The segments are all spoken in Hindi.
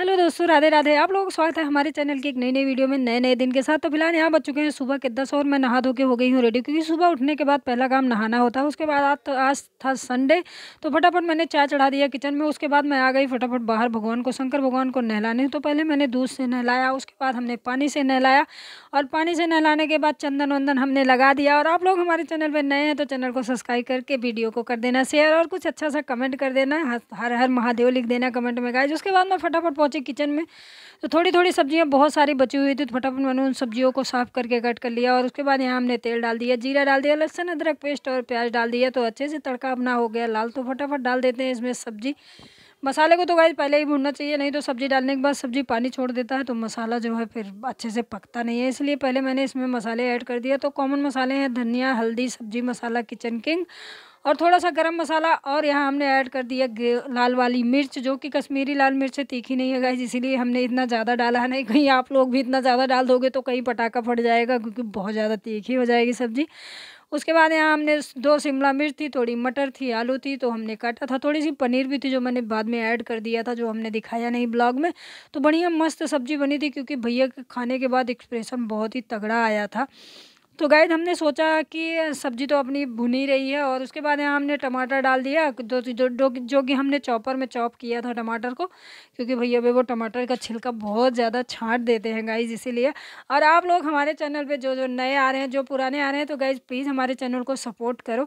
हेलो दोस्तों राधे राधे आप लोगों का स्वागत है हमारे चैनल की एक नई नई वीडियो में नए नए दिन के साथ तो फिलहाल यहाँ बच चुके हैं सुबह के दस और मैं नहा धो के हो गई हूँ रेडी क्योंकि सुबह उठने के बाद पहला काम नहाना होता है उसके बाद आज तो आज था संडे तो फटाफट मैंने चाय चढ़ा दिया किचन में उसके बाद मैं आ गई फटाफट बाहर भगवान को शंकर भगवान को नहलाने तो पहले मैंने दूध से नहलाया उसके बाद हमने पानी से नहलाया और पानी से नहलाने के बाद चंदन वंदन हमने लगा दिया और आप लोग हमारे चैनल पर नए हैं तो चैनल को सब्सक्राइब करके वीडियो को कर देना शेयर और कुछ अच्छा सा कमेंट कर देना हर हर महादेव लिख देना कमेंट में गाय उसके बाद मैं फटाफट पहुँचे किचन में तो थोड़ी थोड़ी सब्जियाँ बहुत सारी बची हुई थी तो फटाफट मैंने उन सब्जियों को साफ़ करके कट कर लिया और उसके बाद यहाँ हमने तेल डाल दिया जीरा डाल दिया लहसुन अदरक पेस्ट और प्याज डाल दिया तो अच्छे से तड़का अपना हो गया लाल तो फटाफट डाल देते हैं इसमें सब्जी मसाले को तो गाय पहले ही भूनना चाहिए नहीं तो सब्ज़ी डालने के बाद सब्ज़ी पानी छोड़ देता है तो मसाला जो है फिर अच्छे से पकता नहीं है इसलिए पहले मैंने इसमें मसाले ऐड कर दिया तो कॉमन मसाले हैं धनिया हल्दी सब्जी मसाला किचन किंग और थोड़ा सा गरम मसाला और यहाँ हमने ऐड कर दिया लाल वाली मिर्च जो कि कश्मीरी लाल मिर्च है तीखी नहीं है गाइज इसीलिए हमने इतना ज़्यादा डाला है नहीं कहीं आप लोग भी इतना ज़्यादा डाल दोगे तो कहीं पटाखा फट जाएगा क्योंकि बहुत ज़्यादा तीखी हो जाएगी सब्ज़ी उसके बाद यहाँ हमने दो शिमला मिर्च थी थोड़ी मटर थी आलू थी तो हमने काटा था थोड़ी सी पनीर भी थी जो मैंने बाद में ऐड कर दिया था जो हमने दिखाया नहीं ब्लॉग में तो बढ़िया मस्त सब्ज़ी बनी थी क्योंकि भैया के खाने के बाद एक्सप्रेशन बहुत ही तगड़ा आया था तो गाय हमने सोचा कि सब्ज़ी तो अपनी भुनी रही है और उसके बाद यहाँ हमने टमाटर डाल दिया जो जो जो, कि हमने चॉपर में चॉप किया था टमाटर को क्योंकि भैया भाई वो टमाटर का छिलका बहुत ज़्यादा छाँट देते हैं गाइज इसीलिए और आप लोग हमारे चैनल पर जो जो नए आ रहे हैं जो पुराने आ रहे हैं तो गाइज़ प्लीज़ हमारे चैनल को सपोर्ट करो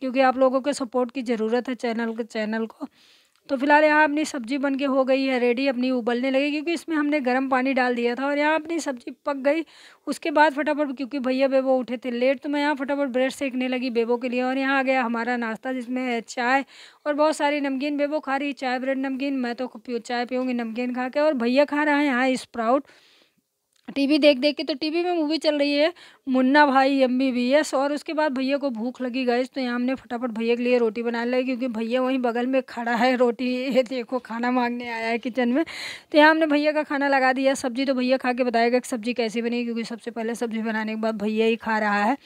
क्योंकि आप लोगों के सपोर्ट की ज़रूरत है चैनल के चैनल को तो फिलहाल यहाँ अपनी सब्ज़ी बन के हो गई है रेडी अपनी उबलने लगी क्योंकि इसमें हमने गर्म पानी डाल दिया था और यहाँ अपनी सब्ज़ी पक गई उसके बाद फटाफट क्योंकि भैया बेबो उठे थे लेट तो मैं यहाँ फटाफट ब्रेड सेकने लगी बेबो के लिए और यहाँ आ गया हमारा नाश्ता जिसमें है चाय और बहुत सारी नमकीन बेबो खा रही चाय ब्रेड नमकीन मैं तो चाय पीऊँगी नमकीन खा के और भैया खा रहा है यहाँ स्प्राउट टीवी देख देख के तो टीवी में मूवी चल रही है मुन्ना भाई एम बी बी एस और उसके बाद भैया को भूख लगी गई तो यहाँ हमने फटाफट भैया के लिए रोटी बना लगी क्योंकि भैया वहीं बगल में खड़ा है रोटी ये देखो खाना मांगने आया है किचन में तो यहाँ हमने भैया का खाना लगा दिया सब्जी तो भैया खा के बताएगा कि सब्जी कैसी बनी क्योंकि सबसे पहले सब्जी बनाने के बाद भैया ही खा रहा है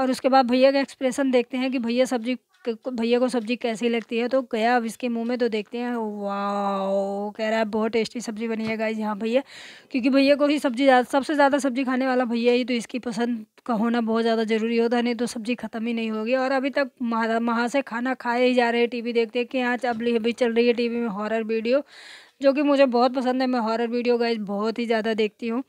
और उसके बाद भैया का एक्सप्रेशन देखते हैं कि भैया सब्जी भैया को सब्ज़ी कैसी लगती है तो गया अब इसके मुंह में तो देखते हैं वाह कह रहा है बहुत टेस्टी सब्ज़ी बनी है गाइज यहाँ भैया क्योंकि भैया को ही सब्ज़ी ज़्यादा सबसे ज़्यादा सब्ज़ी खाने वाला भैया ही तो इसकी पसंद का होना बहुत ज़्यादा ज़रूरी होता है नहीं तो सब्ज़ी ख़त्म ही नहीं होगी और अभी तक वहाँ से खाना खाए ही जा रहे हैं टी देखते हैं कि यहाँ अब अभी चल रही है टी में हॉर वीडियो जो कि मुझे बहुत पसंद है मैं हॉर वीडियो गाइज बहुत ही ज़्यादा देखती हूँ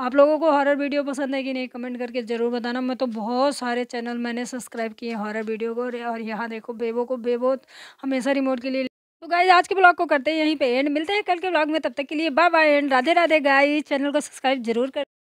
आप लोगों को हॉरर वीडियो पसंद है कि नहीं कमेंट करके ज़रूर बताना मैं तो बहुत सारे चैनल मैंने सब्सक्राइब किए हॉरर वीडियो को और यहाँ देखो बेबो को बेबो हमेशा रिमोट के लिए तो गाइज आज के ब्लॉग को करते हैं यहीं पे एंड मिलते हैं कल के ब्लॉग में तब तक के लिए bye bye and Radhe Radhe guys channel को सब्सक्राइब जरूर कर